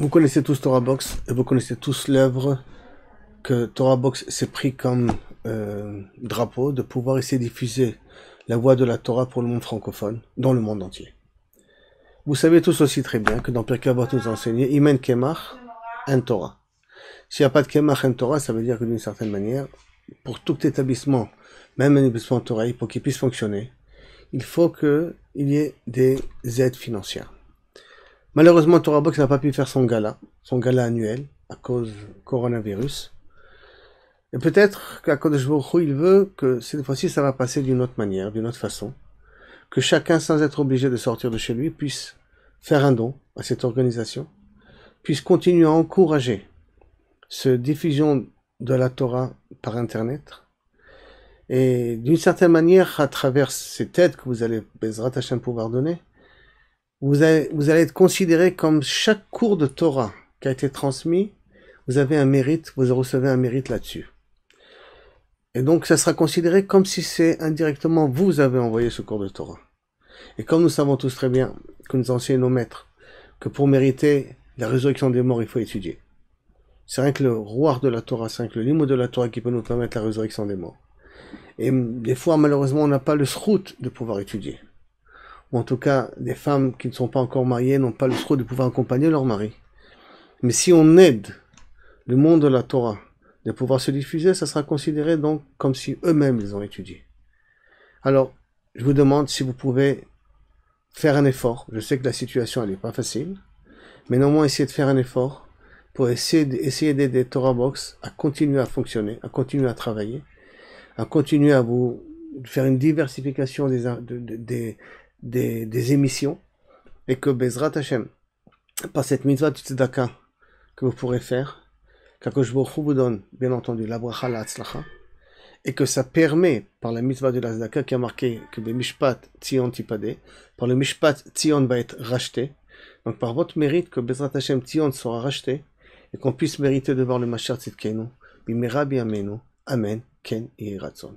Vous connaissez tous Box et vous connaissez tous l'œuvre que Torah Box s'est pris comme euh, drapeau de pouvoir essayer de diffuser la voix de la Torah pour le monde francophone dans le monde entier. Vous savez tous aussi très bien que dans Pierre Avot nous il Imen Kemach, un Torah. S'il n'y a pas de Kemach, un Torah, ça veut dire que d'une certaine manière, pour tout établissement, même un établissement Torah, pour qu'il puisse fonctionner, il faut qu'il y ait des aides financières. Malheureusement, Torah Box n'a pas pu faire son gala, son gala annuel, à cause coronavirus. Et peut-être qu'à cause Kodesh il veut que cette fois-ci, ça va passer d'une autre manière, d'une autre façon. Que chacun, sans être obligé de sortir de chez lui, puisse faire un don à cette organisation, puisse continuer à encourager ce diffusion de la Torah par Internet. Et d'une certaine manière, à travers ces têtes que vous allez, Bezrat Hashem, pouvoir donner, vous, allez vous allez être considéré comme chaque cours de Torah qui a été transmis, vous avez un mérite, vous recevez un mérite là-dessus. Et donc, ça sera considéré comme si c'est indirectement vous avez envoyé ce cours de Torah. Et comme nous savons tous très bien que nous enseignons nos maîtres, que pour mériter la résurrection des morts, il faut étudier. C'est rien que le roi de la Torah, c'est rien que le limo de la Torah qui peut nous permettre la résurrection des morts. Et des fois, malheureusement, on n'a pas le srout de pouvoir étudier ou en tout cas des femmes qui ne sont pas encore mariées n'ont pas le droit de pouvoir accompagner leur mari. Mais si on aide le monde de la Torah de pouvoir se diffuser, ça sera considéré donc comme si eux-mêmes les ont étudiés. Alors, je vous demande si vous pouvez faire un effort. Je sais que la situation n'est pas facile, mais néanmoins essayez de faire un effort pour essayer d'aider Torah Box à continuer à fonctionner, à continuer à travailler, à continuer à vous faire une diversification des, des, des, émissions, et que Bezrat Hashem, par cette mitzvah du tzedaka que vous pourrez faire, je vous donne, bien entendu, la bracha, la atzlacha, et que ça permet, par la mitzvah de la tzedaka qui a marqué que le mishpat tzion tipade, par le mishpat tzion va être racheté, donc par votre mérite que Bezrat Hashem tzion sera racheté, et qu'on puisse mériter de voir le Machar Tzidkenu, Bimera Biamenu, Amen, Ken et Ratzon.